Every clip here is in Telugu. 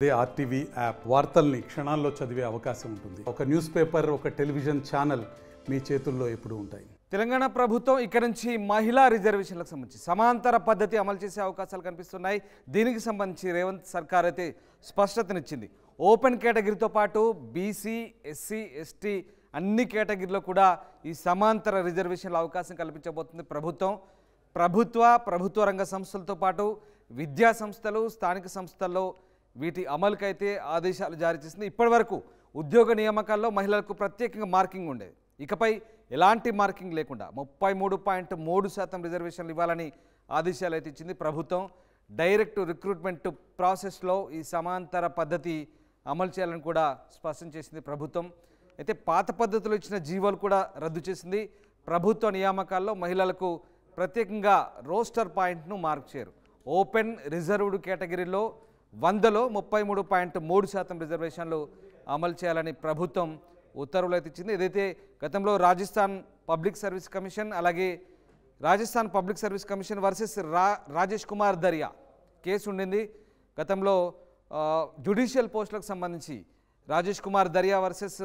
అదే ఆర్టీవీ యాప్ వార్తల్ని క్షణాల్లో చదివే అవకాశం ఉంటుంది ఒక న్యూస్ పేపర్ ఒక టెలివిజన్ ఛానల్ మీ చేతుల్లో ఎప్పుడు ఉంటాయి తెలంగాణ ప్రభుత్వం ఇక్కడ నుంచి మహిళా రిజర్వేషన్లకు సంబంధించి సమాంతర పద్ధతి అమలు చేసే అవకాశాలు కనిపిస్తున్నాయి దీనికి సంబంధించి రేవంత్ సర్కార్ అయితే స్పష్టతనిచ్చింది ఓపెన్ కేటగిరీతో పాటు బీసీ ఎస్సీ ఎస్టీ అన్ని కేటగిరీలో కూడా ఈ సమాంతర రిజర్వేషన్ల అవకాశం కల్పించబోతుంది ప్రభుత్వం ప్రభుత్వ ప్రభుత్వ రంగ సంస్థలతో పాటు విద్యా సంస్థలు స్థానిక సంస్థల్లో వీటి అమలుకైతే ఆదేశాలు జారీ చేసింది ఇప్పటివరకు ఉద్యోగ నియామకాల్లో మహిళలకు ప్రత్యేకంగా మార్కింగ్ ఉండేది ఇకపై ఎలాంటి మార్కింగ్ లేకుండా ముప్పై మూడు పాయింట్ మూడు శాతం రిజర్వేషన్లు ఇవ్వాలని ఆదేశాలు అయితే ఇచ్చింది ప్రభుత్వం డైరెక్ట్ రిక్రూట్మెంట్ ప్రాసెస్లో ఈ సమాంతర పద్ధతి అమలు చేయాలని కూడా స్పష్టం చేసింది ప్రభుత్వం అయితే పాత పద్ధతిలో ఇచ్చిన జీవోలు కూడా రద్దు చేసింది ప్రభుత్వ నియామకాల్లో మహిళలకు ప్రత్యేకంగా రోస్టర్ పాయింట్ను మార్క్ చేయరు ఓపెన్ రిజర్వ్డ్ కేటగిరీలో వందలో ముప్పై మూడు పాయింట్ మూడు శాతం రిజర్వేషన్లు అమలు చేయాలని ప్రభుత్వం ఉత్తర్వులు అయితే ఇచ్చింది ఏదైతే గతంలో రాజస్థాన్ పబ్లిక్ సర్వీస్ కమిషన్ అలాగే Rajasthan public service commission versus రా రాజేష్ కుమార్ దర్యా కేసు ఉండింది గతంలో జ్యుడిషియల్ పోస్టులకు సంబంధించి రాజేష్ కుమార్ దర్యా versus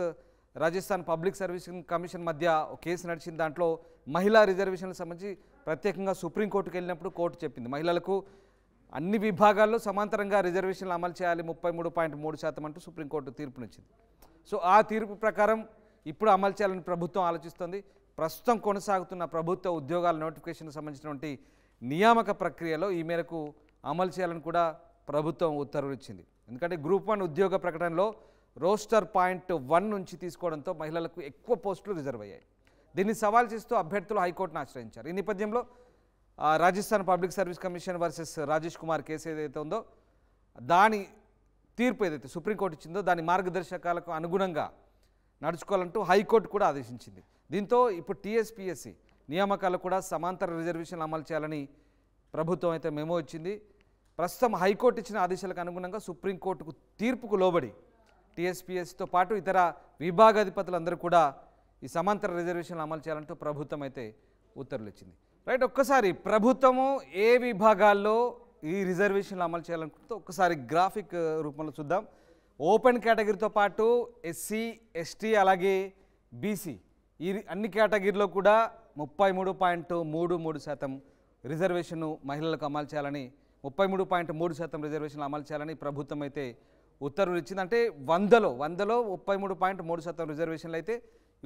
Rajasthan public service commission మధ్య కేసు నడిచింది దాంట్లో మహిళా రిజర్వేషన్లకు సంబంధించి ప్రత్యేకంగా సుప్రీంకోర్టుకు వెళ్ళినప్పుడు కోర్టు చెప్పింది మహిళలకు అన్ని విభాగాల్లో సమాంతరంగా రిజర్వేషన్లు అమలు చేయాలి ముప్పై మూడు పాయింట్ మూడు శాతం అంటూ సుప్రీంకోర్టు తీర్పునిచ్చింది సో ఆ తీర్పు ప్రకారం ఇప్పుడు అమలు చేయాలని ప్రభుత్వం ఆలోచిస్తుంది ప్రస్తుతం కొనసాగుతున్న ప్రభుత్వ ఉద్యోగాల నోటిఫికేషన్కి సంబంధించినటువంటి నియామక ప్రక్రియలో ఈ మేరకు అమలు చేయాలని కూడా ప్రభుత్వం ఉత్తర్వులు ఇచ్చింది ఎందుకంటే గ్రూప్ వన్ ఉద్యోగ ప్రకటనలో రోస్టర్ పాయింట్ వన్ నుంచి తీసుకోవడంతో మహిళలకు ఎక్కువ పోస్టులు రిజర్వ్ అయ్యాయి దీన్ని సవాల్ చేస్తూ అభ్యర్థులు హైకోర్టును ఆశ్రయించారు ఈ నేపథ్యంలో Rajasthan public service commission versus Rajesh Kumar case ఏదైతే ఉందో దాని తీర్పు ఏదైతే సుప్రీంకోర్టు ఇచ్చిందో దాని మార్గదర్శకాలకు అనుగుణంగా నడుచుకోవాలంటూ హైకోర్టు కూడా ఆదేశించింది దీంతో ఇప్పుడు టీఎస్పిఎస్సి నియామకాలు కూడా సమాంతర రిజర్వేషన్లు అమలు చేయాలని ప్రభుత్వం అయితే మెమో ఇచ్చింది ప్రస్తుతం హైకోర్టు ఇచ్చిన ఆదేశాలకు అనుగుణంగా సుప్రీంకోర్టుకు తీర్పుకు లోబడి టీఎస్పిఎస్సితో పాటు ఇతర విభాగాధిపతులందరూ కూడా ఈ సమాంతర రిజర్వేషన్లు అమలు చేయాలంటూ ప్రభుత్వం అయితే ఉత్తర్వులు ఇచ్చింది రైట్ ఒక్కసారి ప్రభుత్వము ఏ విభాగాల్లో ఈ రిజర్వేషన్లు అమలు చేయాలనుకుంటే ఒక్కసారి గ్రాఫిక్ రూపంలో చూద్దాం ఓపెన్ కేటగిరీతో పాటు ఎస్సీ ఎస్టీ అలాగే బీసీ ఈ అన్ని కేటగిరీలో కూడా ముప్పై మూడు పాయింట్ మూడు మూడు శాతం రిజర్వేషన్ మహిళలకు అమలు చేయాలని ముప్పై మూడు పాయింట్ మూడు శాతం రిజర్వేషన్లు అమలు చేయాలని ప్రభుత్వం అయితే ఉత్తర్వులు ఇచ్చింది అంటే వందలో వందలో ముప్పై మూడు పాయింట్ మూడు శాతం రిజర్వేషన్లు అయితే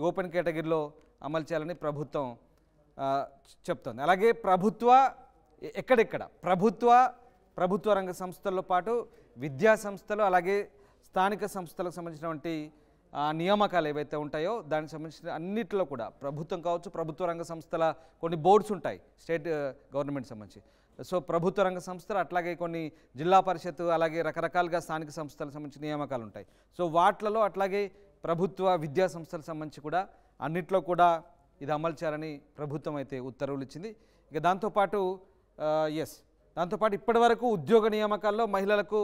ఓపెన్ కేటగిరీలో అమలు చేయాలని ప్రభుత్వం చెప్తోంది అలాగే ప్రభుత్వ ఎక్కడెక్కడ ప్రభుత్వ ప్రభుత్వ రంగ సంస్థల్లో పాటు విద్యా సంస్థలు అలాగే స్థానిక సంస్థలకు సంబంధించినటువంటి నియామకాలు ఏవైతే ఉంటాయో దానికి సంబంధించిన అన్నింటిలో కూడా ప్రభుత్వం కావచ్చు ప్రభుత్వ రంగ సంస్థల కొన్ని బోర్డ్స్ ఉంటాయి స్టేట్ గవర్నమెంట్ సంబంధించి సో ప్రభుత్వ రంగ సంస్థలు అట్లాగే కొన్ని జిల్లా పరిషత్ అలాగే రకరకాలుగా స్థానిక సంస్థలకు సంబంధించిన నియామకాలు ఉంటాయి సో వాటిలలో అట్లాగే ప్రభుత్వ విద్యా సంస్థలకు సంబంధించి కూడా అన్నిట్లో కూడా ఇది అమలు చేయాలని ప్రభుత్వం అయితే ఉత్తర్వులు ఇచ్చింది ఇక దాంతోపాటు ఎస్ దాంతోపాటు ఇప్పటి వరకు ఉద్యోగ నియామకాల్లో మహిళలకు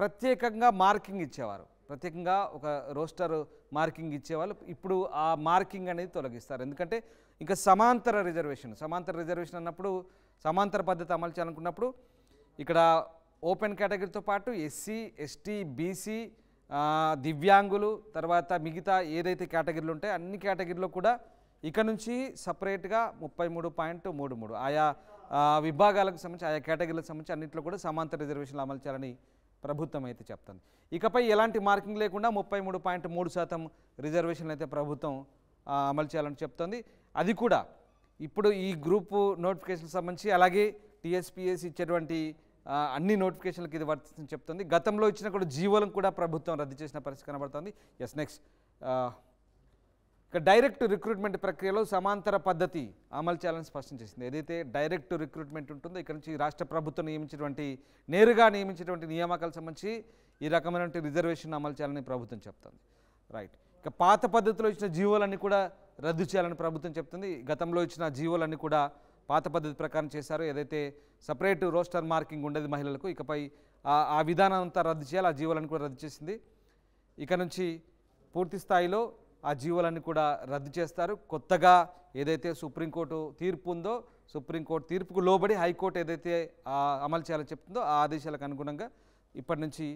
ప్రత్యేకంగా మార్కింగ్ ఇచ్చేవారు ప్రత్యేకంగా ఒక రోస్టర్ మార్కింగ్ ఇచ్చేవాళ్ళు ఇప్పుడు ఆ మార్కింగ్ అనేది తొలగిస్తారు ఎందుకంటే ఇంకా సమాంతర రిజర్వేషన్ సమాంతర రిజర్వేషన్ అన్నప్పుడు సమాంతర పద్ధతి అమలు చేయాలనుకున్నప్పుడు ఇక్కడ ఓపెన్ కేటగిరీతో పాటు ఎస్సీ ఎస్టీ బీసీ దివ్యాంగులు తర్వాత మిగతా ఏదైతే కేటగిరీలు ఉంటాయో అన్ని కేటగిరీలో కూడా ఇక నుంచి సపరేట్గా ముప్పై మూడు పాయింట్ మూడు మూడు ఆయా విభాగాలకు సంబంధించి ఆయా కేటగిరీలకు సంబంధించి అన్నింటిలో కూడా సమాంతర రిజర్వేషన్లు అమలు చేయాలని ప్రభుత్వం అయితే చెప్తుంది ఇకపై ఎలాంటి మార్కింగ్ లేకుండా ముప్పై మూడు పాయింట్ మూడు శాతం రిజర్వేషన్లు అయితే ప్రభుత్వం అమలు చేయాలని చెప్తోంది అది కూడా ఇప్పుడు ఈ గ్రూపు నోటిఫికేషన్ సంబంధించి అలాగే టీఎస్పీఎస్ ఇచ్చేటువంటి అన్ని నోటిఫికేషన్లకు ఇది వర్తిస్తుంది చెప్తుంది గతంలో ఇచ్చిన కూడా జీవోలను కూడా ప్రభుత్వం రద్దు చేసిన పరిస్థితి కనబడుతుంది ఎస్ నెక్స్ట్ ఇక డైరెక్ట్ రిక్రూట్మెంట్ ప్రక్రియలో సమాంతర పద్ధతి అమలు చేయాలని స్పష్టం చేసింది ఏదైతే డైరెక్ట్ రిక్రూట్మెంట్ ఉంటుందో ఇక్కడ నుంచి రాష్ట్ర ప్రభుత్వం నియమించినటువంటి నేరుగా నియమించినటువంటి నియామకాలకు సంబంధించి ఈ రకమైనటువంటి రిజర్వేషన్ అమలు చేయాలని ప్రభుత్వం చెప్తుంది రైట్ ఇక పాత పద్ధతిలో ఇచ్చిన జీవోలన్నీ కూడా రద్దు చేయాలని ప్రభుత్వం చెప్తుంది గతంలో ఇచ్చిన జీవోలన్నీ కూడా పాత పద్ధతి ప్రకారం చేశారు ఏదైతే సపరేట్ రోస్టర్ మార్కింగ్ ఉండేది మహిళలకు ఇకపై ఆ విధానం అంతా రద్దు చేయాలి ఆ జీవోలన్నీ కూడా రద్దు చేసింది ఇక నుంచి పూర్తి స్థాయిలో ఆ జీవోలన్నీ కూడా రద్దు చేస్తారు కొత్తగా ఏదైతే సుప్రీంకోర్టు తీర్పు ఉందో సుప్రీంకోర్టు తీర్పుకు లోబడి హైకోర్టు ఏదైతే అమలు చేయాలని చెప్తుందో ఆ ఆదేశాలకు అనుగుణంగా ఇప్పటి నుంచి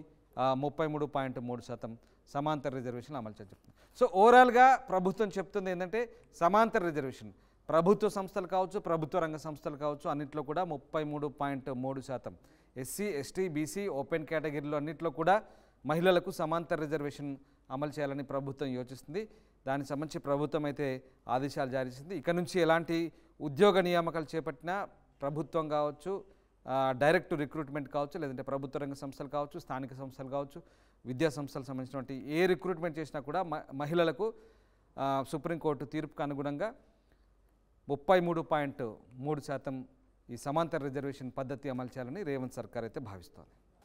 ముప్పై మూడు పాయింట్ మూడు శాతం సమాంతర రిజర్వేషన్ అమలు చేయాలి చెప్తుంది సో ఓవరాల్గా ప్రభుత్వం చెప్తుంది ఏంటంటే సమాంతర రిజర్వేషన్ ప్రభుత్వ సంస్థలు కావచ్చు ప్రభుత్వ రంగ సంస్థలు కావచ్చు అన్నింటిలో కూడా ముప్పై మూడు పాయింట్ మూడు శాతం ఎస్సీ ఎస్టీ బీసీ ఓపెన్ కేటగిరీలో అన్నింటిలో కూడా మహిళలకు సమాంతర రిజర్వేషన్ అమలు చేయాలని ప్రభుత్వం యోచిస్తుంది దానికి సంబంధించి ప్రభుత్వం అయితే ఆదేశాలు జారీ చేసింది ఇక్కడ నుంచి ఎలాంటి ఉద్యోగ నియామకాలు చేపట్టినా ప్రభుత్వం కావచ్చు డైరెక్ట్ రిక్రూట్మెంట్ కావచ్చు లేదంటే ప్రభుత్వ రంగ సంస్థలు కావచ్చు స్థానిక సంస్థలు కావచ్చు విద్యా సంస్థలకు సంబంధించినటువంటి ఏ రిక్రూట్మెంట్ చేసినా కూడా మహిళలకు సుప్రీంకోర్టు తీర్పుకు అనుగుణంగా ముప్పై మూడు పాయింట్ మూడు శాతం ఈ సమాంతర రిజర్వేషన్ పద్ధతి అమలు చేయాలని రేవంత్ సర్కార్ అయితే భావిస్తోంది